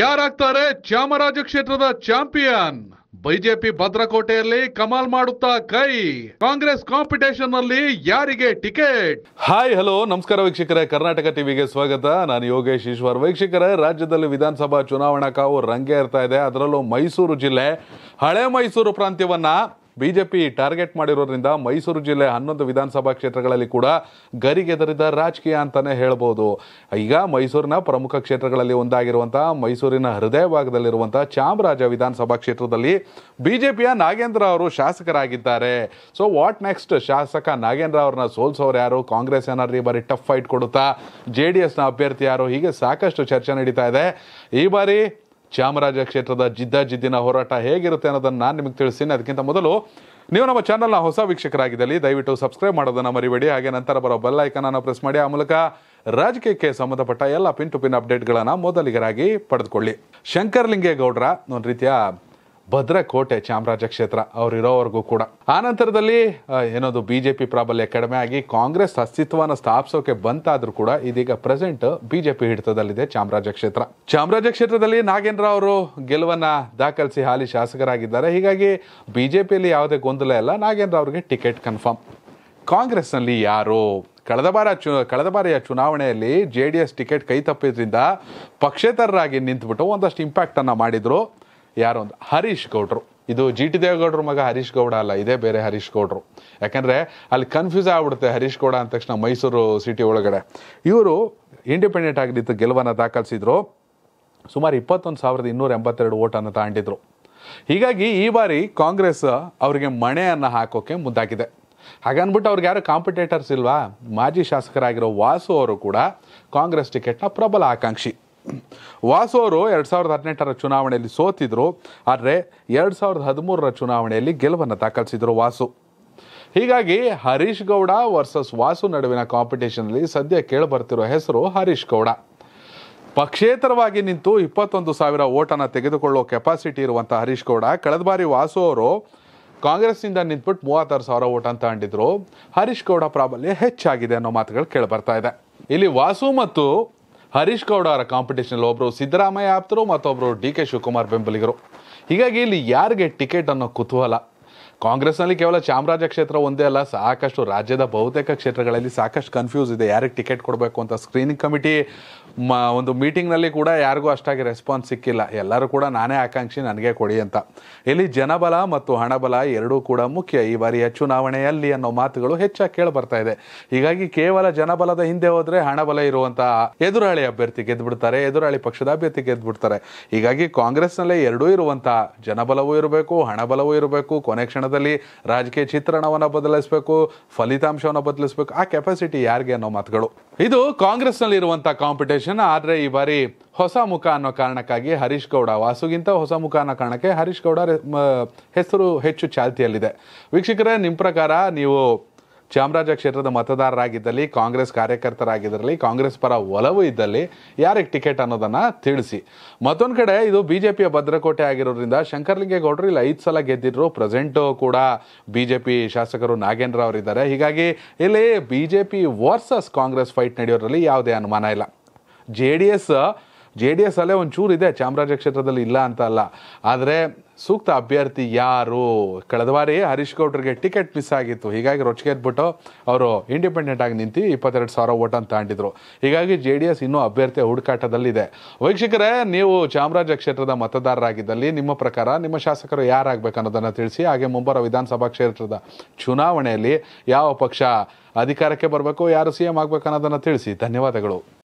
ಯಾರಾಗ್ತಾರೆ ಚಾಮರಾಜ ಕ್ಷೇತ್ರದ champion BJP ಭದ್ರಕೋಟೆಯಲ್ಲಿ ಕಮಾಲ್ ಮಾಡುತ್ತಾ ಕೈ ಕಾಂಗ್ರೆಸ್ ಕಾಂಪಿಟೇಷನ್ ನಲ್ಲಿ ಯಾರಿಗೆ ಟಿಕೆಟ್ ಹಾಯ್ ಹಲೋ ನಮಸ್ಕಾರ ವೀಕ್ಷಕರೇ ಕರ್ನಾಟಕ ಟಿವಿಗೆ ಸ್ವಾಗತ ನಾನು ಯೋಗೇಶ್ ಈಶ್ವರ್ ವೀಕ್ಷಕರೇ ರಾಜ್ಯದಲ್ಲಿ ವಿಧಾನಸಭಾ ಚುನಾವಣಾ ಕಾವು ರಂಗೇ ಇರ್ತಾ ಇದೆ ಅದರಲ್ಲೂ ಮೈಸೂರು ಜಿಲ್ಲೆ ಹಳೆ ಮೈಸೂರು ಪ್ರಾಂತ್ಯವನ್ನ ಬಿಜೆಪಿ ಟಾರ್ಗೆಟ್ ಮಾಡಿರೋದ್ರಿಂದ ಮೈಸೂರು ಜಿಲ್ಲೆ ಹನ್ನೊಂದು ವಿಧಾನಸಭಾ ಕ್ಷೇತ್ರಗಳಲ್ಲಿ ಕೂಡ ಗರಿಗೆದರಿದ ರಾಜಕೀಯ ಅಂತಾನೆ ಹೇಳ್ಬೋದು ಈಗ ಮೈಸೂರಿನ ಪ್ರಮುಖ ಕ್ಷೇತ್ರಗಳಲ್ಲಿ ಒಂದಾಗಿರುವಂತಹ ಮೈಸೂರಿನ ಹೃದಯ ಭಾಗದಲ್ಲಿರುವಂತಹ ಚಾಮರಾಜ ವಿಧಾನಸಭಾ ಕ್ಷೇತ್ರದಲ್ಲಿ ಬಿಜೆಪಿಯ ನಾಗೇಂದ್ರ ಅವರು ಶಾಸಕರಾಗಿದ್ದಾರೆ ಸೊ ವಾಟ್ ನೆಕ್ಸ್ಟ್ ಶಾಸಕ ನಾಗೇಂದ್ರ ಅವ್ರನ್ನ ಸೋಲ್ಸೋರು ಯಾರು ಕಾಂಗ್ರೆಸ್ ಏನಾದ್ರು ಈ ಬಾರಿ ಟಫ್ ಫೈಟ್ ಕೊಡುತ್ತಾ ಜೆ ಡಿ ಎಸ್ನ ಅಭ್ಯರ್ಥಿ ಯಾರು ಹೀಗೆ ಸಾಕಷ್ಟು ಚರ್ಚೆ ನಡೀತಾ ಇದೆ ಈ ಬಾರಿ ಚಾಮರಾಜ ಕ್ಷೇತ್ರದ ಜಿದ್ದಿನ ಹೋರಾಟ ಹೇಗಿರುತ್ತೆ ಅನ್ನೋದನ್ನು ನಾನು ನಿಮಗೆ ತಿಳಿಸ್ತೀನಿ ಅದಕ್ಕಿಂತ ಮೊದಲು ನೀವು ನಮ್ಮ ಚಾನೆಲ್ನ ಹೊಸ ವೀಕ್ಷಕರಾಗಿದ್ದಲ್ಲಿ ದಯವಿಟ್ಟು ಸಬ್ಸ್ಕ್ರೈಬ್ ಮಾಡೋದನ್ನು ಮರಿಬೇಡಿ ಹಾಗೆ ನಂತರ ಬರೋ ಬೆಲ್ ಐಕನನ್ನು ಪ್ರೆಸ್ ಮಾಡಿ ಆ ಮೂಲಕ ರಾಜಕೀಯಕ್ಕೆ ಸಂಬಂಧಪಟ್ಟ ಎಲ್ಲ ಪಿನ್ ಟು ಪಿನ್ ಅಪ್ಡೇಟ್ಗಳನ್ನು ಮೊದಲಿಗರಾಗಿ ಪಡೆದುಕೊಳ್ಳಿ ಶಂಕರ್ ಲಿಂಗೇಗೌಡರ ಒಂದು ರೀತಿಯ ಭದ್ರಕೋಟೆ ಚಾಮರಾಜ ಕ್ಷೇತ್ರ ಅವರಿರೋವರೆಗೂ ಕೂಡ ಆ ನಂತರದಲ್ಲಿ ಜೆ ಬಿಜೆಪಿ ಪ್ರಾಬಲ್ಯ ಕಡಿಮೆ ಆಗಿ ಕಾಂಗ್ರೆಸ್ ಅಸ್ತಿತ್ವವನ್ನು ಸ್ಥಾಪಿಸೋಕೆ ಬಂತಾದ್ರೂ ಕೂಡ ಇದೀಗ ಪ್ರೆಸೆಂಟ್ ಬಿಜೆಪಿ ಹಿಡಿತದಲ್ಲಿದೆ ಚಾಮರಾಜ ಕ್ಷೇತ್ರ ಚಾಮರಾಜ ಕ್ಷೇತ್ರದಲ್ಲಿ ನಾಗೇಂದ್ರ ಅವರು ಗೆಲುವನ್ನ ದಾಖಲಿಸಿ ಹಾಲಿ ಶಾಸಕರಾಗಿದ್ದಾರೆ ಹೀಗಾಗಿ ಬಿಜೆಪಿಯಲ್ಲಿ ಯಾವುದೇ ಗೊಂದಲ ಇಲ್ಲ ನಾಗೇಂದ್ರ ಅವರಿಗೆ ಟಿಕೆಟ್ ಕನ್ಫರ್ಮ್ ಕಾಂಗ್ರೆಸ್ನಲ್ಲಿ ಯಾರು ಕಳೆದ ಬಾರ ಚು ಕಳೆದ ಬಾರಿಯ ಚುನಾವಣೆಯಲ್ಲಿ ಜೆ ಡಿ ಎಸ್ ಟಿಕೆಟ್ ಕೈ ತಪ್ಪಿದ್ರಿಂದ ಪಕ್ಷೇತರರಾಗಿ ನಿಂತುಬಿಟ್ಟು ಒಂದಷ್ಟು ಇಂಪ್ಯಾಕ್ಟನ್ನು ಮಾಡಿದರು ಯಾರು ಅಂತ ಹರೀಶ್ ಗೌಡ್ರು ಇದು ಜಿ ಟಿ ದೇವೇಗೌಡ್ರ ಮಗ ಹರೀಶ್ ಗೌಡ ಅಲ್ಲ ಇದೇ ಬೇರೆ ಹರೀಶ್ ಗೌಡ್ರು ಯಾಕಂದರೆ ಅಲ್ಲಿ ಕನ್ಫ್ಯೂಸ್ ಆಗ್ಬಿಡುತ್ತೆ ಹರೀಶ್ ಗೌಡ ಅಂದ ತಕ್ಷಣ ಮೈಸೂರು ಸಿಟಿ ಒಳಗಡೆ ಇವರು ಇಂಡಿಪೆಂಡೆಂಟ್ ಆಗಿದ್ದ ಗೆಲುವನ್ನು ದಾಖಲಿಸಿದ್ರು ಸುಮಾರು ಇಪ್ಪತ್ತೊಂದು ಸಾವಿರದ ಇನ್ನೂರ ಎಂಬತ್ತೆರಡು ಓಟನ್ನು ತಾಂಡಿದ್ರು ಹೀಗಾಗಿ ಈ ಬಾರಿ ಕಾಂಗ್ರೆಸ್ ಅವರಿಗೆ ಮಣೆಯನ್ನು ಹಾಕೋಕ್ಕೆ ಮುಂದಾಗಿದೆ ಹಾಗನ್ಬಿಟ್ಟು ಅವ್ರಿಗೆ ಯಾರು ಕಾಂಪಿಟೇಟರ್ಸ್ ಇಲ್ವಾ ಮಾಜಿ ಶಾಸಕರಾಗಿರೋ ವಾಸು ಅವರು ಕೂಡ ಕಾಂಗ್ರೆಸ್ ಟಿಕೆಟ್ನ ಪ್ರಬಲ ಆಕಾಂಕ್ಷಿ ವಾಸು ಅವರು ಎರಡು ಸಾವಿರದ ಹದಿನೆಂಟರ ಚುನಾವಣೆಯಲ್ಲಿ ಸೋತಿದ್ರು ಆದರೆ ಎರಡು ಸಾವಿರದ ಹದಿಮೂರರ ಚುನಾವಣೆಯಲ್ಲಿ ಗೆಲುವನ್ನು ದಾಖಲಿಸಿದರು ವಾಸು ಹೀಗಾಗಿ ಹರೀಶ್ ಗೌಡ ವರ್ಸಸ್ ವಾಸು ನಡುವಿನ ಕಾಂಪಿಟೇಷನಲ್ಲಿ ಸದ್ಯ ಬರ್ತಿರೋ ಹೆಸರು ಹರೀಶ್ ಗೌಡ ಪಕ್ಷೇತರವಾಗಿ ನಿಂತು ಇಪ್ಪತ್ತೊಂದು ಸಾವಿರ ಓಟನ್ನು ತೆಗೆದುಕೊಳ್ಳೋ ಕೆಪಾಸಿಟಿ ಇರುವಂಥ ಹರೀಶ್ ಗೌಡ ಕಳೆದ ಬಾರಿ ವಾಸು ಅವರು ಕಾಂಗ್ರೆಸ್ನಿಂದ ನಿಂತ್ಬಿಟ್ಟು ಮೂವತ್ತಾರು ಸಾವಿರ ಓಟ್ ಅಂತ ಅಂಡಿದ್ರು ಹರೀಶ್ ಗೌಡ ಪ್ರಾಬಲ್ಯ ಹೆಚ್ಚಾಗಿದೆ ಅನ್ನೋ ಮಾತುಗಳು ಕೇಳಿ ಬರ್ತಾ ಇದೆ ಇಲ್ಲಿ ವಾಸು ಮತ್ತು ಹರೀಶ್ ಗೌಡ ಅವರ ಕಾಂಪಿಟೇಷನಲ್ಲಿ ಒಬ್ಬರು ಸಿದ್ದರಾಮಯ್ಯ ಆಪ್ತರು ಮತ್ತೊಬ್ಬರು ಡಿ ಕೆ ಶಿವಕುಮಾರ್ ಬೆಂಬಲಿಗರು ಹೀಗಾಗಿ ಇಲ್ಲಿ ಯಾರಿಗೆ ಟಿಕೆಟ್ ಅನ್ನೋ ಕುತೂಹಲ ಕಾಂಗ್ರೆಸ್ನಲ್ಲಿ ಕೇವಲ ಚಾಮರಾಜ ಕ್ಷೇತ್ರ ಒಂದೇ ಅಲ್ಲ ಸಾಕಷ್ಟು ರಾಜ್ಯದ ಬಹುತೇಕ ಕ್ಷೇತ್ರಗಳಲ್ಲಿ ಸಾಕಷ್ಟು ಕನ್ಫ್ಯೂಸ್ ಇದೆ ಯಾರಿಗೆ ಟಿಕೆಟ್ ಕೊಡಬೇಕು ಅಂತ ಸ್ಕ್ರೀನಿಂಗ್ ಕಮಿಟಿ ಮ ಒಂದು ಮೀಟಿಂಗ್ನಲ್ಲಿ ಕೂಡ ಯಾರಿಗೂ ಅಷ್ಟಾಗಿ ರೆಸ್ಪಾನ್ಸ್ ಸಿಕ್ಕಿಲ್ಲ ಎಲ್ಲರೂ ಕೂಡ ನಾನೇ ಆಕಾಂಕ್ಷಿ ನನಗೆ ಕೊಡಿ ಅಂತ ಇಲ್ಲಿ ಜನಬಲ ಮತ್ತು ಹಣಬಲ ಎರಡೂ ಕೂಡ ಮುಖ್ಯ ಈ ಬಾರಿಯ ಚುನಾವಣೆಯಲ್ಲಿ ಅನ್ನೋ ಮಾತುಗಳು ಹೆಚ್ಚಾಗಿ ಕೇಳಿ ಬರ್ತಾ ಇದೆ ಹೀಗಾಗಿ ಕೇವಲ ಜನಬಲದ ಹಿಂದೆ ಹೋದರೆ ಹಣಬಲ ಇರುವಂತಹ ಎದುರಾಳಿ ಅಭ್ಯರ್ಥಿ ಗೆದ್ದುಬಿಡ್ತಾರೆ ಎದುರಾಳಿ ಪಕ್ಷದ ಅಭ್ಯರ್ಥಿ ಗೆದ್ದುಬಿಡ್ತಾರೆ ಹೀಗಾಗಿ ಕಾಂಗ್ರೆಸ್ನಲ್ಲೇ ಎರಡೂ ಇರುವಂತಹ ಜನಬಲವೂ ಇರಬೇಕು ಹಣಬಲವೂ ಇರಬೇಕು ಕೊನೆ ಕ್ಷಣ ಜೀವನದಲ್ಲಿ ರಾಜಕೀಯ ಚಿತ್ರಣವನ್ನು ಬದಲಿಸಬೇಕು ಫಲಿತಾಂಶವನ್ನು ಬದಲಿಸಬೇಕು ಆ ಕೆಪಾಸಿಟಿ ಯಾರಿಗೆ ಅನ್ನೋ ಮಾತುಗಳು ಇದು ನಲ್ಲಿ ಇರುವಂತಹ ಕಾಂಪಿಟೇಷನ್ ಆದರೆ ಈ ಬಾರಿ ಹೊಸ ಮುಖ ಅನ್ನೋ ಕಾರಣಕ್ಕಾಗಿ ಹರೀಶ್ ಗೌಡ ವಾಸುಗಿಂತ ಹೊಸ ಮುಖ ಅನ್ನೋ ಕಾರಣಕ್ಕೆ ಹರೀಶ್ ಗೌಡ ಹೆಸರು ಹೆಚ್ಚು ಚಾಲ್ತಿಯಲ್ಲಿದೆ ವೀಕ್ಷಕರೇ ನಿಮ್ಮ ಪ್ರಕಾರ ನೀವು ಚಾಮರಾಜ ಕ್ಷೇತ್ರದ ಮತದಾರರಾಗಿದ್ದಲ್ಲಿ ಕಾಂಗ್ರೆಸ್ ಕಾರ್ಯಕರ್ತರಾಗಿದ್ದರಲ್ಲಿ ಕಾಂಗ್ರೆಸ್ ಪರ ಒಲವು ಇದ್ದಲ್ಲಿ ಯಾರಿಗೆ ಟಿಕೆಟ್ ಅನ್ನೋದನ್ನು ತಿಳಿಸಿ ಮತ್ತೊಂದು ಕಡೆ ಇದು ಬಿ ಜೆ ಪಿಯ ಭದ್ರಕೋಟೆ ಆಗಿರೋದ್ರಿಂದ ಶಂಕರ್ಲಿಂಗೇಗೌಡರು ಇಲ್ಲಿ ಐದು ಸಲ ಗೆದ್ದಿದ್ರು ಪ್ರೆಸೆಂಟು ಕೂಡ ಬಿ ಜೆ ಪಿ ಶಾಸಕರು ನಾಗೇಂದ್ರ ಅವರಿದ್ದಾರೆ ಹೀಗಾಗಿ ಇಲ್ಲಿ B J P versus Congress fight ನಡೆಯೋದ್ರಲ್ಲಿ ಯಾವುದೇ ಅನುಮಾನ ಇಲ್ಲ J D S J D S ಅಲ್ಲೇ ಒಂಚೂರು ಇದೆ ಚಾಮರಾಜ ಕ್ಷೇತ್ರದಲ್ಲಿ ಇಲ್ಲ ಅಂತ ಅಲ್ಲ ಆದರೆ ಸೂಕ್ತ ಅಭ್ಯರ್ಥಿ ಯಾರು ಕಳೆದ ಬಾರಿ ಹರೀಶ್ ಗೌಡ್ರಿಗೆ ಟಿಕೆಟ್ ಮಿಸ್ ಆಗಿತ್ತು ಹೀಗಾಗಿ ಎದ್ಬಿಟ್ಟು ಅವರು ಇಂಡಿಪೆಂಡೆಂಟ್ ಆಗಿ ನಿಂತು ಇಪ್ಪತ್ತೆರಡು ಸಾವಿರ ಓಟ್ ಅಂತ ತಾಂಡಿದ್ರು ಹೀಗಾಗಿ ಜೆ ಡಿ ಎಸ್ ಇನ್ನೂ ಅಭ್ಯರ್ಥಿ ಹುಡುಕಾಟದಲ್ಲಿದೆ ವೀಕ್ಷಕರೇ ನೀವು ಚಾಮರಾಜ ಕ್ಷೇತ್ರದ ಮತದಾರರಾಗಿದ್ದಲ್ಲಿ ನಿಮ್ಮ ಪ್ರಕಾರ ನಿಮ್ಮ ಶಾಸಕರು ಯಾರಾಗಬೇಕು ಅನ್ನೋದನ್ನು ತಿಳಿಸಿ ಹಾಗೆ ಮುಂಬರುವ ವಿಧಾನಸಭಾ ಕ್ಷೇತ್ರದ ಚುನಾವಣೆಯಲ್ಲಿ ಯಾವ ಪಕ್ಷ ಅಧಿಕಾರಕ್ಕೆ ಬರಬೇಕು ಯಾರು ಸಿ ಎಂ ಆಗಬೇಕು ಅನ್ನೋದನ್ನು ತಿಳಿಸಿ ಧನ್ಯವಾದಗಳು